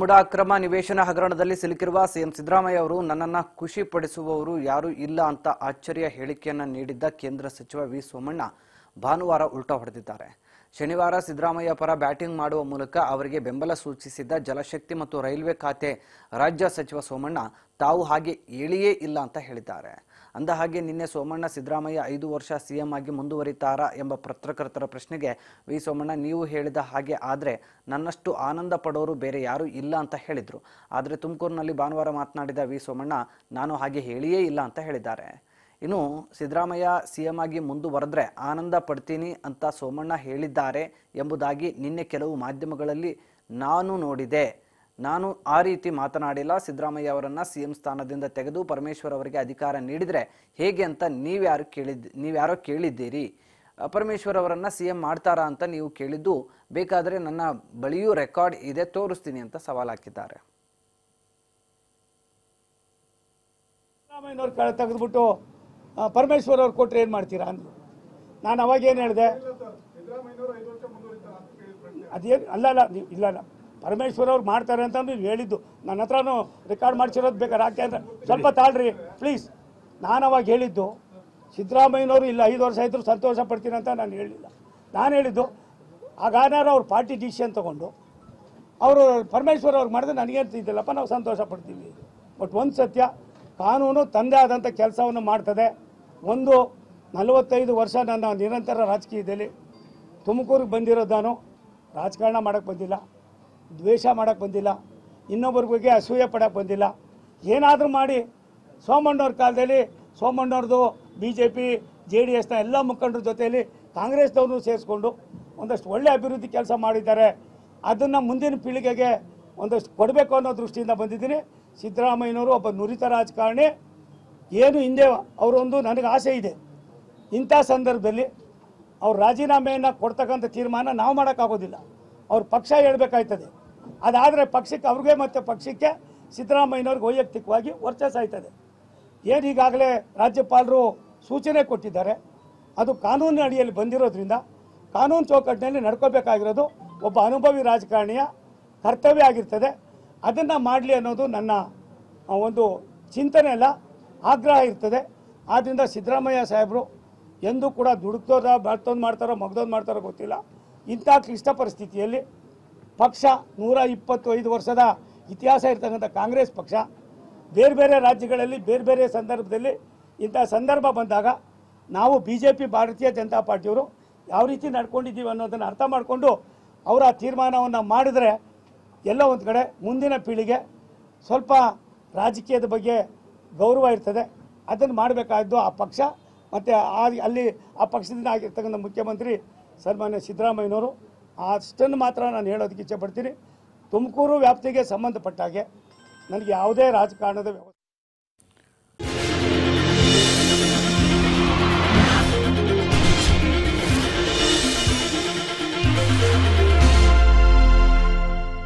ಮುಡಾ ಅಕ್ರಮ ನಿವೇಶನ ಹಗರಣದಲ್ಲಿ ಸಿಲುಕಿರುವ ಸಿಎಂ ಸಿದ್ದರಾಮಯ್ಯ ಅವರು ನನ್ನನ್ನು ಖುಷಿಪಡಿಸುವವರು ಯಾರೂ ಇಲ್ಲ ಅಂತ ಆಶ್ಚರ್ಯ ಹೇಳಿಕೆಯನ್ನು ನೀಡಿದ್ದ ಕೇಂದ್ರ ಸಚಿವ ವಿ ಸೋಮಣ್ಣ ಭಾನುವಾರ ಉಲ್ಟಾ ಹೊಡೆದಿದ್ದಾರೆ ಶನಿವಾರ ಸಿದ್ದರಾಮಯ್ಯ ಪರ ಬ್ಯಾಟಿಂಗ್ ಮಾಡುವ ಮೂಲಕ ಅವರಿಗೆ ಬೆಂಬಲ ಸೂಚಿಸಿದ್ದ ಜಲಶಕ್ತಿ ಮತ್ತು ರೈಲ್ವೆ ಖಾತೆ ರಾಜ್ಯ ಸಚಿವ ಸೋಮಣ್ಣ ತಾವು ಹಾಗೆ ಹೇಳಿಯೇ ಇಲ್ಲ ಅಂತ ಹೇಳಿದ್ದಾರೆ ಅಂದ ಹಾಗೆ ನಿನ್ನೆ ಸೋಮಣ್ಣ ಸಿದ್ದರಾಮಯ್ಯ ಐದು ವರ್ಷ ಸಿಎಂ ಆಗಿ ಮುಂದುವರಿತಾರಾ ಎಂಬ ಪತ್ರಕರ್ತರ ಪ್ರಶ್ನೆಗೆ ವಿ ಸೋಮಣ್ಣ ನೀವು ಹೇಳಿದ ಹಾಗೆ ಆದರೆ ನನ್ನಷ್ಟು ಆನಂದ ಪಡೋರು ಬೇರೆ ಯಾರೂ ಇಲ್ಲ ಅಂತ ಹೇಳಿದರು ಆದರೆ ತುಮಕೂರಿನಲ್ಲಿ ಭಾನುವಾರ ಮಾತನಾಡಿದ ವಿ ಸೋಮಣ್ಣ ನಾನು ಹಾಗೆ ಹೇಳಿಯೇ ಇಲ್ಲ ಅಂತ ಹೇಳಿದ್ದಾರೆ ಇನ್ನು ಸಿದ್ದರಾಮಯ್ಯ ಸಿ ಎಂ ಆಗಿ ಮುಂದುವರೆದ್ರೆ ಆನಂದ ಪಡ್ತೀನಿ ಅಂತ ಸೋಮಣ್ಣ ಹೇಳಿದ್ದಾರೆ ಎಂಬುದಾಗಿ ನಿನ್ನೆ ಕೆಲವು ಮಾಧ್ಯಮಗಳಲ್ಲಿ ನಾನು ನೋಡಿದೆ ನಾನು ಆ ರೀತಿ ಮಾತನಾಡಿಲ್ಲ ಸಿದ್ದರಾಮಯ್ಯ ಅವರನ್ನು ಸಿ ಎಂ ಸ್ಥಾನದಿಂದ ತೆಗೆದು ಪರಮೇಶ್ವರ್ ಅವರಿಗೆ ಅಧಿಕಾರ ನೀಡಿದರೆ ಹೇಗೆ ಅಂತ ನೀವ್ಯಾರು ಕೇಳಿದ್ ನೀವ್ಯಾರೋ ಕೇಳಿದ್ದೀರಿ ಪರಮೇಶ್ವರ್ ಅವರನ್ನು ಸಿ ಎಂ ಮಾಡ್ತಾರಾ ಅಂತ ನೀವು ಕೇಳಿದ್ದು ಬೇಕಾದರೆ ನನ್ನ ಬಳಿಯೂ ರೆಕಾರ್ಡ್ ಇದೆ ತೋರಿಸ್ತೀನಿ ಅಂತ ಸವಾಲು ಹಾಕಿದ್ದಾರೆ ತೆಗೆದ್ಬಿಟ್ಟು ಪರಮೇಶ್ವರ್ ಅವ್ರು ಕೊಟ್ಟರೆ ಏನು ಮಾಡ್ತೀರಾ ಅಂದರು ನಾನು ಅವಾಗೇನು ಹೇಳಿದೆ ಅದೇನು ಅಲ್ಲ ಅಲ್ಲ ನೀವು ಇಲ್ಲ ಇಲ್ಲ ಪರಮೇಶ್ವರ್ ಅವ್ರು ಮಾಡ್ತಾರೆ ಅಂತ ನೀವು ಹೇಳಿದ್ದು ನನ್ನ ಹತ್ರನೂ ರೆಕಾರ್ಡ್ ಮಾಡಿಸಿರೋದು ಬೇಕಾದ್ರೆ ಯಾಕೆ ಅಂದರೆ ಸ್ವಲ್ಪ ತಾಳ್ರಿ ಪ್ಲೀಸ್ ನಾನು ಅವಾಗ ಹೇಳಿದ್ದು ಸಿದ್ದರಾಮಯ್ಯನವರು ಇಲ್ಲ ಐದು ವರ್ಷ ಆಯಿತು ಸಂತೋಷ ಪಡ್ತೀನಿ ಅಂತ ನಾನು ಹೇಳಿಲ್ಲ ನಾನು ಹೇಳಿದ್ದು ಆಗಾನಾರು ಅವ್ರು ಪಾರ್ಟಿ ಡಿಸಿಷನ್ ತೊಗೊಂಡು ಅವರು ಪರಮೇಶ್ವರ್ ಅವ್ರು ಮಾಡಿದ್ರೆ ನನಗೇನು ಇದ್ದಿಲ್ಲಪ್ಪ ನಾವು ಸಂತೋಷ ಪಡ್ತೀವಿ ಬಟ್ ಒಂದು ಸತ್ಯ ಕಾನೂನು ತಂದೆ ಆದಂಥ ಕೆಲಸವನ್ನು ಮಾಡ್ತದೆ ಒಂದು ನಲವತ್ತೈದು ವರ್ಷ ನನ್ನ ನಿರಂತರ ರಾಜಕೀಯದಲ್ಲಿ ತುಮಕೂರಿಗೆ ಬಂದಿರೋದು ನಾನು ರಾಜಕಾರಣ ಮಾಡೋಕ್ಕೆ ಬಂದಿಲ್ಲ ದ್ವೇಷ ಮಾಡೋಕ್ಕೆ ಬಂದಿಲ್ಲ ಇನ್ನೊಬ್ಬರ ಬಗ್ಗೆ ಅಸೂಯೆ ಪಡೋಕ್ಕೆ ಬಂದಿಲ್ಲ ಏನಾದರೂ ಮಾಡಿ ಸೋಮಣ್ಣವ್ರ ಕಾಲದಲ್ಲಿ ಸೋಮಣ್ಣವ್ರದ್ದು B J P J D ಎಸ್ನ ಎಲ್ಲ ಮುಖಂಡರ ಜೊತೆಯಲ್ಲಿ ಕಾಂಗ್ರೆಸ್ನವ್ರನ್ನೂ ಸೇರಿಸ್ಕೊಂಡು ಒಂದಷ್ಟು ಒಳ್ಳೆ ಅಭಿವೃದ್ಧಿ ಕೆಲಸ ಮಾಡಿದ್ದಾರೆ ಅದನ್ನು ಮುಂದಿನ ಪೀಳಿಗೆಗೆ ಒಂದಷ್ಟು ಕೊಡಬೇಕು ಅನ್ನೋ ದೃಷ್ಟಿಯಿಂದ ಬಂದಿದ್ದೀನಿ ಸಿದ್ದರಾಮಯ್ಯನವರು ಒಬ್ಬ ನುರಿತ ರಾಜಕಾರಣಿ ಏನು ಹಿಂದೆ ಅವರೊಂದು ನನಗೆ ಆಸೆ ಇದೆ ಇಂಥ ಸಂದರ್ಭದಲ್ಲಿ ಅವ್ರು ರಾಜೀನಾಮೆಯನ್ನು ಕೊಡ್ತಕ್ಕಂಥ ತೀರ್ಮಾನ ನಾವು ಮಾಡೋಕ್ಕಾಗೋದಿಲ್ಲ ಅವ್ರ ಪಕ್ಷ ಹೇಳಬೇಕಾಯ್ತದೆ ಅದಾದರೆ ಪಕ್ಷಕ್ಕೆ ಅವ್ರಿಗೆ ಮತ್ತು ಪಕ್ಷಕ್ಕೆ ಸಿದ್ದರಾಮಯ್ಯನವ್ರಿಗೆ ವೈಯಕ್ತಿಕವಾಗಿ ವರ್ಚಸ್ಸಾಯ್ತದೆ ಏನು ಈಗಾಗಲೇ ರಾಜ್ಯಪಾಲರು ಸೂಚನೆ ಕೊಟ್ಟಿದ್ದಾರೆ ಅದು ಕಾನೂನಿನ ಅಡಿಯಲ್ಲಿ ಬಂದಿರೋದ್ರಿಂದ ಕಾನೂನು ಚೌಕಟ್ಟಿನಲ್ಲಿ ನಡ್ಕೋಬೇಕಾಗಿರೋದು ಒಬ್ಬ ಅನುಭವಿ ರಾಜಕಾರಣಿಯ ಕರ್ತವ್ಯ ಆಗಿರ್ತದೆ ಅದನ್ನು ಮಾಡಲಿ ಅನ್ನೋದು ನನ್ನ ಒಂದು ಚಿಂತನೆ ಅಲ್ಲ ಆಗ್ರಹ ಇರ್ತದೆ ಆದ್ದರಿಂದ ಸಿದ್ದರಾಮಯ್ಯ ಸಾಹೇಬರು ಎಂದೂ ಕೂಡ ದುಡುಕ್ತೋದ ಬರ್ತೋದು ಮಾಡ್ತಾರೋ ಮಗ್ದೋದು ಮಾಡ್ತಾರೋ ಗೊತ್ತಿಲ್ಲ ಇಂಥ ಕ್ಲಿಷ್ಟ ಪರಿಸ್ಥಿತಿಯಲ್ಲಿ ಪಕ್ಷ ನೂರ ಇಪ್ಪತ್ತೈದು ವರ್ಷದ ಇತಿಹಾಸ ಇರ್ತಕ್ಕಂಥ ಕಾಂಗ್ರೆಸ್ ಪಕ್ಷ ಬೇರೆ ಬೇರೆ ರಾಜ್ಯಗಳಲ್ಲಿ ಬೇರೆ ಬೇರೆ ಸಂದರ್ಭದಲ್ಲಿ ಇಂಥ ಸಂದರ್ಭ ಬಂದಾಗ ನಾವು ಬಿ ಜೆ ಪಿ ಭಾರತೀಯ ಜನತಾ ಪಾರ್ಟಿಯವರು ಯಾವ ರೀತಿ ನಡ್ಕೊಂಡಿದ್ದೀವಿ ಅನ್ನೋದನ್ನು ಅರ್ಥ ಮಾಡಿಕೊಂಡು ಅವರ ತೀರ್ಮಾನವನ್ನು ಮಾಡಿದ್ರೆ ಎಲ್ಲ ಒಂದು ಕಡೆ ಮುಂದಿನ ಪೀಳಿಗೆ ಸ್ವಲ್ಪ ರಾಜಕೀಯದ ಬಗ್ಗೆ ಗೌರವ ಇರ್ತದೆ ಅದನ್ನು ಮಾಡಬೇಕಾದ್ದು ಆ ಪಕ್ಷ ಮತ್ತು ಆ ಅಲ್ಲಿ ಆ ಪಕ್ಷದಿಂದ ಆಗಿರ್ತಕ್ಕಂಥ ಮುಖ್ಯಮಂತ್ರಿ ಸನ್ಮಾನ್ಯ ಸಿದ್ದರಾಮಯ್ಯನವರು ಅಷ್ಟನ್ನು ಮಾತ್ರ ನಾನು ಹೇಳೋದಕ್ಕೆ ಇಚ್ಛೆ ಪಡ್ತೀನಿ ತುಮಕೂರು ವ್ಯಾಪ್ತಿಗೆ ಸಂಬಂಧಪಟ್ಟಾಗೆ ನನಗೆ ಯಾವುದೇ ರಾಜಕಾರಣದ